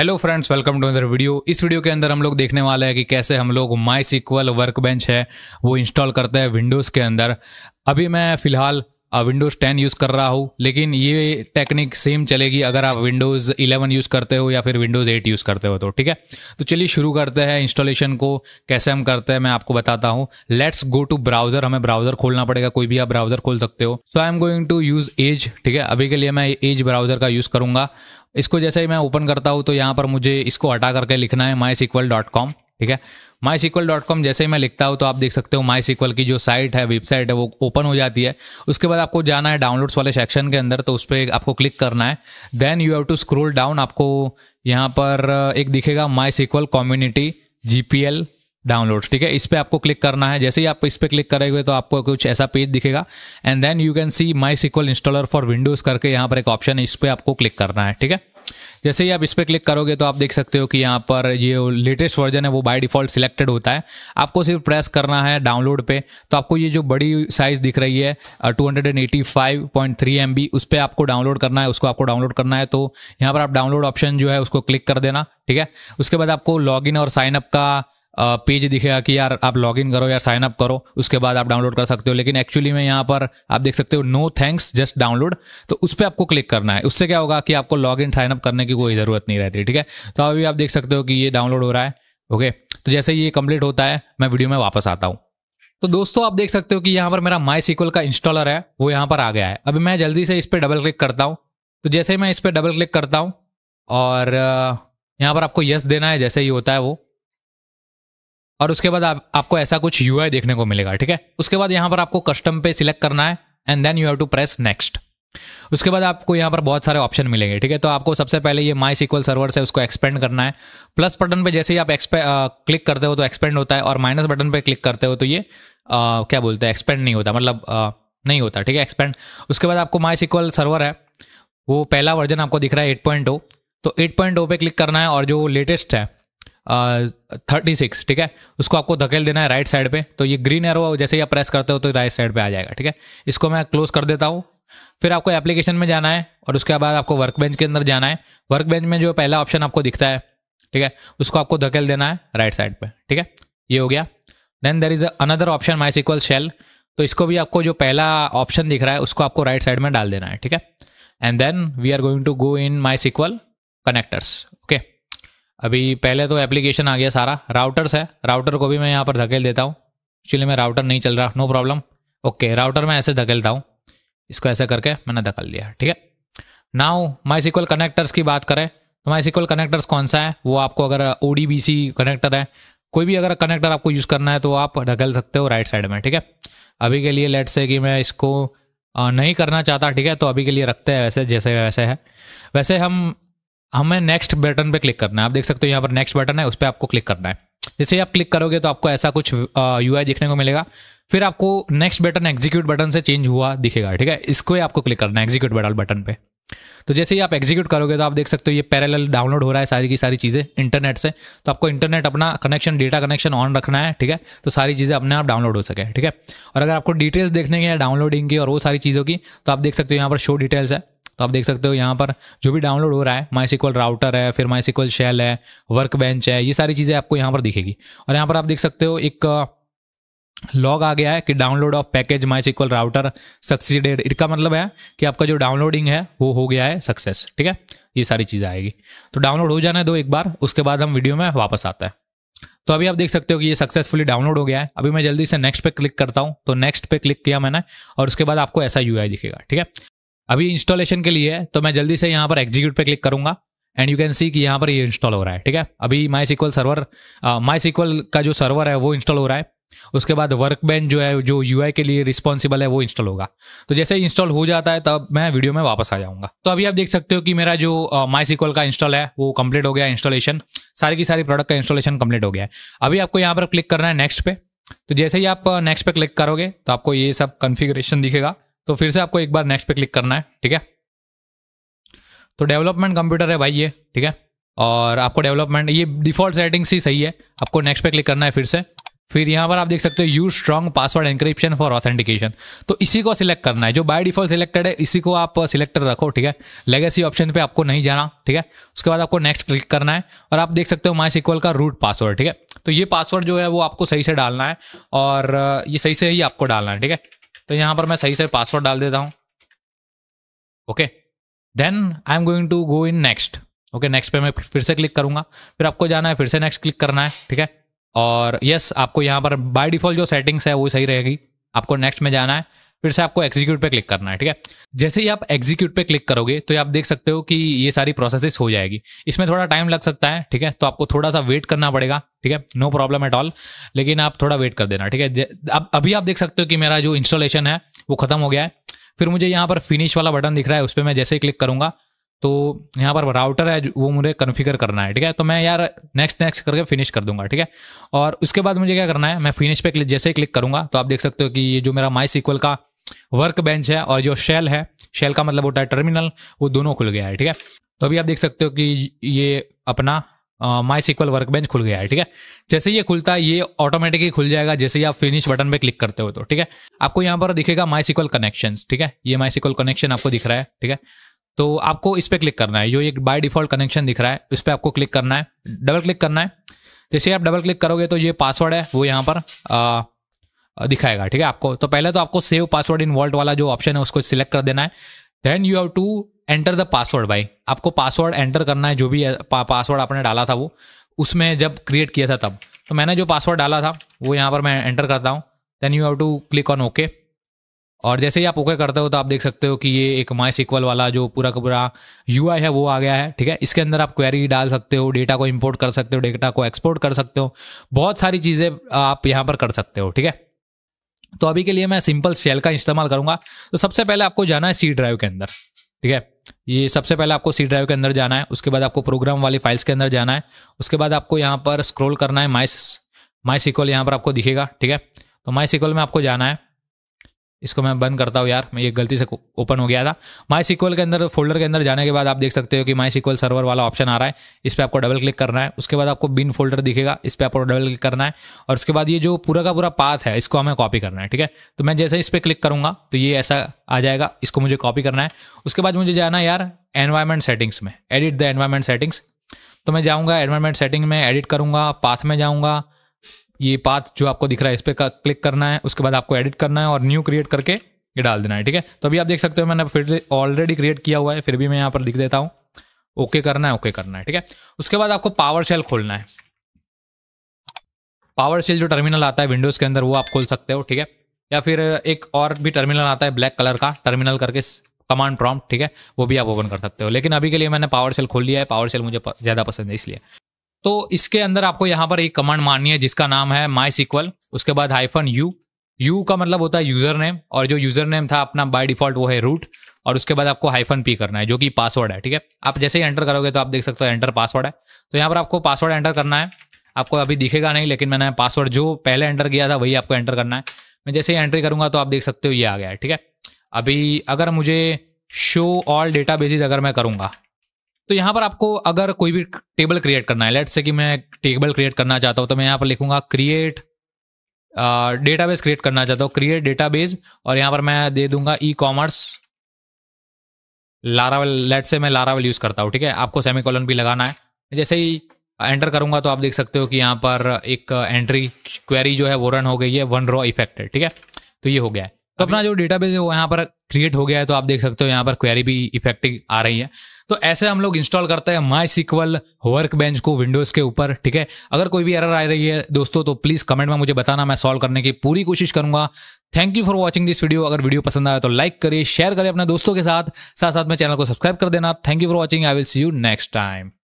hello friends welcome to other video इस video के अंदर हम लोग देखने वाले हैं कि कैसे हम लोग माई सिक्वल वर्क बेंच है वो इंस्टॉल करते हैं विंडोज़ के अंदर अभी मैं फ़िलहाल विंडोज़ टेन यूज़ कर रहा हूँ लेकिन ये टेक्निक सेम चलेगी अगर आप विंडोज़ इलेवन यूज़ करते हो या फिर विंडोज़ एट यूज़ करते हो तो ठीक है तो चलिए शुरू करते हैं इंस्टॉलेशन को कैसे हम करते हैं मैं आपको बताता हूँ लेट्स गो टू ब्राउज़र हमें ब्राउज़र खोलना पड़ेगा कोई भी आप ब्राउज़र खोल सकते हो so I am going to use Edge ठीक है अभी के लिए मैं एज ब्राउज़र का यूज़ करूँगा इसको जैसे ही मैं ओपन करता हूँ तो यहाँ पर मुझे इसको हटा करके लिखना है माई ठीक है माई सिक्वल डॉट कॉम जैसे ही मैं लिखता हूँ तो आप देख सकते हो माई सिक्वल की जो साइट है वेबसाइट है वो ओपन हो जाती है उसके बाद आपको जाना है डाउनलोड्स वाले सेक्शन के अंदर तो उस पर आपको क्लिक करना है then you have to scroll down आपको यहाँ पर एक दिखेगा MySQL community G P L download ठीक है इस पर आपको क्लिक करना है जैसे ही आप इस पर क्लिक करेंगे तो आपको कुछ ऐसा पेज दिखेगा and then you can see MySQL installer for Windows करके यहाँ पर एक ऑप्शन है इस पर आपको क्लिक करना है ठीक है जैसे ही आप इस पर क्लिक करोगे तो आप देख सकते हो कि यहाँ पर ये लेटेस्ट वर्जन है वो बाय डिफ़ॉल्ट सिलेक्टेड होता है आपको सिर्फ प्रेस करना है डाउनलोड पे तो आपको ये जो बड़ी साइज़ दिख रही है 285.3 हंड्रेड उस पर आपको डाउनलोड करना है उसको आपको डाउनलोड करना है तो यहाँ पर आप डाउनलोड ऑप्शन जो है उसको क्लिक कर देना ठीक है उसके बाद आपको लॉग और साइनअप का पेज दिखेगा कि यार आप लॉग इन करो या साइन अप करो उसके बाद आप डाउनलोड कर सकते हो लेकिन एक्चुअली में यहाँ पर आप देख सकते हो नो थैंक्स जस्ट डाउनलोड तो उस पर आपको क्लिक करना है उससे क्या होगा कि आपको लॉग इन साइन अप करने की कोई ज़रूरत नहीं रहती ठीक है तो अभी आप देख सकते हो कि ये डाउनलोड हो रहा है ओके तो जैसे ये कंप्लीट होता है मैं वीडियो में वापस आता हूँ तो दोस्तों आप देख सकते हो कि यहाँ पर मेरा माई सीक्वल का इंस्टॉलर है वो यहाँ पर आ गया है अभी मैं जल्दी से इस पर डबल क्लिक करता हूँ तो जैसे ही मैं इस पर डबल क्लिक करता हूँ और यहाँ पर आपको यस देना है जैसे ही होता है वो और उसके बाद आप, आपको ऐसा कुछ यू देखने को मिलेगा ठीक है उसके बाद यहाँ पर आपको कस्टम पे सिलेक्ट करना है and then you have to press next उसके बाद आपको यहाँ पर बहुत सारे ऑप्शन मिलेंगे ठीक है तो आपको सबसे पहले ये माई सिक्वल सर्वर से उसको एक्सपेंड करना है प्लस बटन पे जैसे ही आप एक्सपे क्लिक करते हो तो एक्सपेंड होता है और माइनस बटन पे क्लिक करते हो तो ये आ, क्या बोलते हैं एक्सपेंड नहीं होता मतलब आ, नहीं होता ठीक है एक्सपेंड उसके बाद आपको माई सिक्वल सर्वर है वो पहला वर्जन आपको दिख रहा है एट पॉइंट ओ तो एट पॉइंट ओ पे क्लिक करना है और जो लेटेस्ट है थर्टी सिक्स ठीक है उसको आपको धकेल देना है राइट साइड पे तो ये ग्रीन एरो जैसे ही आप प्रेस करते हो तो राइट साइड पे आ जाएगा ठीक है इसको मैं क्लोज कर देता हूँ फिर आपको एप्लीकेशन में जाना है और उसके बाद आपको वर्क बेंच के अंदर जाना है वर्क बेंच में जो पहला ऑप्शन आपको दिखता है ठीक है उसको आपको धकेल देना है राइट साइड पर ठीक है ये हो गया then there is another option MySQL shell तो इसको भी आपको जो पहला ऑप्शन दिख रहा है उसको आपको राइट साइड में डाल देना है ठीक है and then we are going to go in MySQL connectors okay अभी पहले तो एप्लीकेशन आ गया सारा राउटर्स है राउटर को भी मैं यहाँ पर धकेल देता हूँ एक्चुअली मैं राउटर नहीं चल रहा नो प्रॉब्लम ओके राउटर मैं ऐसे धकेलता हूँ इसको ऐसे करके मैंने धकेल दिया ठीक है नाउ माई सिक्वल कनेक्टर्स की बात करें तो माई सिक्वल कनेक्टर्स कौन सा है वो आपको अगर ओ कनेक्टर है कोई भी अगर कनेक्टर आपको यूज़ करना है तो आप ढकल सकते हो राइट साइड में ठीक है अभी के लिए लेट से कि मैं इसको नहीं करना चाहता ठीक है तो अभी के लिए रखते हैं वैसे जैसे वैसे है वैसे हम हमें नेक्स्ट बटन पे क्लिक करना है आप देख सकते हो यहाँ पर नेक्स्ट बटन है उस पर आपको क्लिक करना है जैसे आप क्लिक करोगे तो आपको ऐसा कुछ यू देखने को मिलेगा फिर आपको नेक्स्ट बटन एग्जीक्यूट बटन से चेंज हुआ दिखेगा ठीक है इसको ही आपको क्लिक करना है एग्जीक्यूट बटन बटन पे तो जैसे ही आप एग्जीक्यूट करोगे तो आप देख सकते हो ये पैरेलल डाउनलोड हो रहा है सारी की सारी चीज़ें इंटरनेट से तो आपको इंटरनेट अपना कनेक्शन डेटा कनेक्शन ऑन रखना है ठीक है तो सारी चीज़ें अपने आप डाउनलोड हो सके ठीक है और अगर आपको डिटेल्स देखने के डाउनलोडिंग की और वो सारी चीज़ों की तो आप देख सकते हो यहाँ पर शो डिटेल्स है तो आप देख सकते हो यहाँ पर जो भी डाउनलोड हो रहा है माई सिक्वल राउटर है फिर माई सिक्वल शेल है वर्क बेंच है ये सारी चीज़ें आपको यहाँ पर दिखेगी और यहाँ पर आप देख सकते हो एक लॉग आ गया है कि download of package MySQL router succeeded इसका मतलब है कि आपका जो डाउनलोडिंग है वो हो गया है सक्सेस ठीक है ये सारी चीज़ें आएगी तो डाउनलोड हो है दो एक बार उसके बाद हम वीडियो में वापस आता है तो अभी आप देख सकते हो कि ये सक्सेसफुली डाउनलोड हो गया है अभी मैं जल्दी से नेक्स्ट पे क्लिक करता हूँ तो नेक्स्ट पे क्लिक किया मैंने और उसके बाद आपको ऐसा यू दिखेगा ठीक है अभी इंस्टॉलेशन के लिए है तो मैं जल्दी से यहाँ पर एग्जीक्यूट पे क्लिक करूंगा एंड यू कैन सी कि यहाँ पर ये इंस्टॉल हो रहा है ठीक है अभी MySQL server MySQL का जो सर्वर है वो इंस्टॉल हो रहा है उसके बाद वर्क बेंच जो है जो यू के लिए रिस्पॉन्सिबल है वो इंस्टॉल होगा तो जैसे इंस्टॉल हो जाता है तब मैं वीडियो में वापस आ जाऊंगा तो अभी आप देख सकते हो कि मेरा जो माई सिक्वल का इंस्टॉल है वो कंप्लीट हो गया इंस्टॉलेशन सारी की सारी प्रोडक्ट का इंस्टॉलेशन कंप्लीट हो गया है अभी आपको यहाँ पर क्लिक करना है नेक्स्ट पे तो जैसे ही आप नेक्स्ट पे क्लिक करोगे तो आपको ये सब कन्फिग्रेशन दिखेगा तो फिर से आपको एक बार नेक्स्ट पे क्लिक करना है ठीक है तो डेवलपमेंट कंप्यूटर है भाई ये ठीक है और आपको डेवलपमेंट ये डिफॉल्ट सेटिंग्स ही सही है आपको नेक्स्ट पे क्लिक करना है फिर से फिर यहाँ पर आप देख सकते हो use strong password encryption for authentication तो इसी को सिलेक्ट करना है जो बाय डिफॉल्ट सिलेक्टेड है इसी को आप सिलेक्टर uh, रखो ठीक है लेगेसी ऑप्शन पे आपको नहीं जाना ठीक है उसके बाद आपको नेक्स्ट क्लिक करना है और आप देख सकते हो माई सिक्वल का रूट पासवर्ड ठीक है तो ये पासवर्ड जो है वो आपको सही से डालना है और uh, ये सही से ही आपको डालना है ठीक है तो यहाँ पर मैं सही से पासवर्ड डाल देता हूँ okay then I am going to go in next okay next पे मैं फिर से क्लिक करूंगा फिर आपको जाना है फिर से नेक्स्ट क्लिक करना है ठीक है और यस yes, आपको यहाँ पर बाय डिफॉल्ट जो सेटिंग्स है वो सही रहेगी आपको नेक्स्ट में जाना है फिर से आपको एग्जीक्यूट पे क्लिक करना है ठीक है जैसे ही आप एग्जीक्यूट पे क्लिक करोगे तो आप देख सकते हो कि ये सारी प्रोसेसेस हो जाएगी इसमें थोड़ा टाइम लग सकता है ठीक है तो आपको थोड़ा सा वेट करना पड़ेगा ठीक है नो प्रॉब्लम एट ऑल लेकिन आप थोड़ा वेट कर देना ठीक है अब अभी आप देख सकते हो कि मेरा जो इंस्टॉलेशन है वो खत्म हो गया है फिर मुझे यहाँ पर फिनिश वाला बटन दिख रहा है उस पर मैं जैसे ही क्लिक करूंगा तो यहाँ पर राउटर है वो मुझे कन्फिगर करना है ठीक है तो मैं यार नेक्स्ट नेक्स्ट करके फिनिश कर दूंगा ठीक है और उसके बाद मुझे क्या करना है मैं फिनिश पे जैसे ही क्लिक करूंगा तो आप देख सकते हो कि ये जो मेरा माई सीक्वल का वर्क बेंच है और जो शेल है शेल का मतलब होता है टर्मिनल वो दोनों खुल गया है ठीक है तो अभी आप देख सकते हो कि ये अपना माई सिक्वल वर्क बेंच खुल गया है ठीक है जैसे ये खुलता है ये ऑटोमेटिकली खुल जाएगा जैसे ही आप फिनिश बटन पे क्लिक करते हो तो ठीक है आपको यहाँ पर दिखेगा माई सिक्वल कनेक्शन ठीक है ये माई सिक्वल कनेक्शन आपको दिख रहा है ठीक है तो आपको इस पर क्लिक करना है जो एक बाय डिफॉल्ट कनेक्शन दिख रहा है उस पर आपको क्लिक करना है डबल क्लिक करना है जैसे आप डबल क्लिक करोगे तो ये पासवर्ड है वो यहाँ पर दिखाएगा ठीक है आपको तो पहले तो आपको सेव पासवर्ड इन वॉल्ट वाला जो ऑप्शन है उसको सिलेक्ट कर देना है then you have to enter the password भाई आपको पासवर्ड एंटर करना है जो भी पा, पासवर्ड आपने डाला था वो उसमें जब क्रिएट किया था तब तो मैंने जो पासवर्ड डाला था वो यहाँ पर मैं एंटर करता हूँ then you have to click on okay और जैसे ही आप ओके करते हो तो आप देख सकते हो कि ये एक माई सिक्वल वाला जो पूरा का पूरा यू है वो आ गया है ठीक है इसके अंदर आप क्वेरी डाल सकते हो डेटा को इंपोर्ट कर सकते हो डेटा को एक्सपोर्ट कर सकते हो बहुत सारी चीज़ें आप यहाँ पर कर सकते हो ठीक है तो अभी के लिए मैं सिंपल सेल का इस्तेमाल करूंगा तो सबसे पहले आपको जाना है सी ड्राइव के अंदर ठीक है ये सबसे पहले आपको सी ड्राइव के अंदर जाना है उसके बाद आपको प्रोग्राम वाली फाइल्स के अंदर जाना है उसके बाद आपको यहाँ पर स्क्रोल करना है माई माई सिक्वल यहाँ पर आपको दिखेगा ठीक है तो माई सिक्वल में आपको जाना है इसको मैं बंद करता हूँ यार मैं ये गलती से ओपन हो गया था माई सिक्वल के अंदर फोल्डर के अंदर जाने के बाद आप देख सकते हो कि माई सिक्वल सर्वर वाला ऑप्शन आ रहा है इस पर आपको डबल क्लिक करना है उसके बाद आपको बिन फोल्डर दिखेगा इस पर आपको डबल क्लिक करना है और उसके बाद ये जो पूरा का पूरा पाथ है इसको हमें कॉपी करना है ठीक है तो मैं जैसे इस पर क्लिक करूँगा तो ये ऐसा आ जाएगा इसको मुझे कॉपी करना है उसके बाद मुझे जाना यार एनवायरमेंट सेटिंग्स में एडिट द एनवायरमेंट सेटिंग्स तो मैं जाऊँगा एनवायरमेंट सेटिंग में एडिट करूँगा पाथ में जाऊँगा ये पाथ जो आपको दिख रहा है इस पर क्लिक करना है उसके बाद आपको एडिट करना है और न्यू क्रिएट करके ये डाल देना है ठीक है तो अभी आप देख सकते हो मैंने फिर से ऑलरेडी क्रिएट किया हुआ है फिर भी मैं यहाँ पर लिख देता हूँ ओके okay करना है ओके okay करना है ठीक है उसके बाद आपको पावर सेल खोलना है पावर सेल जो टर्मिनल आता है विंडोज के अंदर वो आप खोल सकते हो ठीक है या फिर एक और भी टर्मिनल आता है ब्लैक कलर का टर्मिनल करके कमांड प्रॉम्प्ट ठीक है वो भी आप ओपन कर सकते हो लेकिन अभी के लिए मैंने पावर सेल खोल लिया है पावर सेल मुझे ज़्यादा पसंद है इसलिए तो इसके अंदर आपको यहाँ पर एक कमांड माननी है जिसका नाम है माई सिक्वल उसके बाद हाइफन यू यू का मतलब होता है यूजर नेम और जो यूजर नेम था अपना बाय डिफॉल्ट वो है रूट और उसके बाद आपको हाइफन पी करना है जो कि पासवर्ड है ठीक है आप जैसे ही एंटर करोगे तो आप देख सकते हो एंटर पासवर्ड है तो यहाँ पर आपको पासवर्ड एंटर करना है आपको अभी दिखेगा नहीं लेकिन मैंने पासवर्ड जो पहले एंटर किया था वही आपको एंटर करना है मैं जैसे ही एंट्री करूँगा तो आप देख सकते हो ये आ गया है ठीक है अभी अगर मुझे शो ऑल डेटा अगर मैं करूँगा तो यहां पर आपको अगर कोई भी टेबल क्रिएट करना है लेट से कि मैं टेबल क्रिएट करना चाहता हूं तो मैं यहां पर लिखूंगा क्रिएट डेटाबेस क्रिएट करना चाहता हूं क्रिएट डेटाबेस और यहां पर मैं दे दूंगा ई कॉमर्स लारावल लेट से मैं लारावल यूज़ करता हूं ठीक है आपको सेमी कॉलन भी लगाना है जैसे ही एंटर करूंगा तो आप देख सकते हो कि यहाँ पर एक एंट्री क्वेरी जो है वो रन हो गई है वन रॉ इफेक्टेड ठीक है तो ये हो गया है तो अपना जो डेटाबेस है वो यहाँ पर क्रिएट हो गया है तो आप देख सकते हो यहाँ पर क्वेरी भी इफेक्टिव आ रही है तो ऐसे हम लोग इंस्टॉल करते हैं माई सिक्वल वर्क बेंच को विंडोज़ के ऊपर ठीक है अगर कोई भी एरर आ रही है दोस्तों तो प्लीज़ कमेंट में मुझे बताना मैं सॉल्व करने की पूरी कोशिश करूंगा thank you for watching this video अगर वीडियो पसंद आया तो लाइक करिए शेयर करिए अपने दोस्तों के साथ साथ साथ में चैनल को सब्सक्राइब कर देना thank you for watching I will see you next time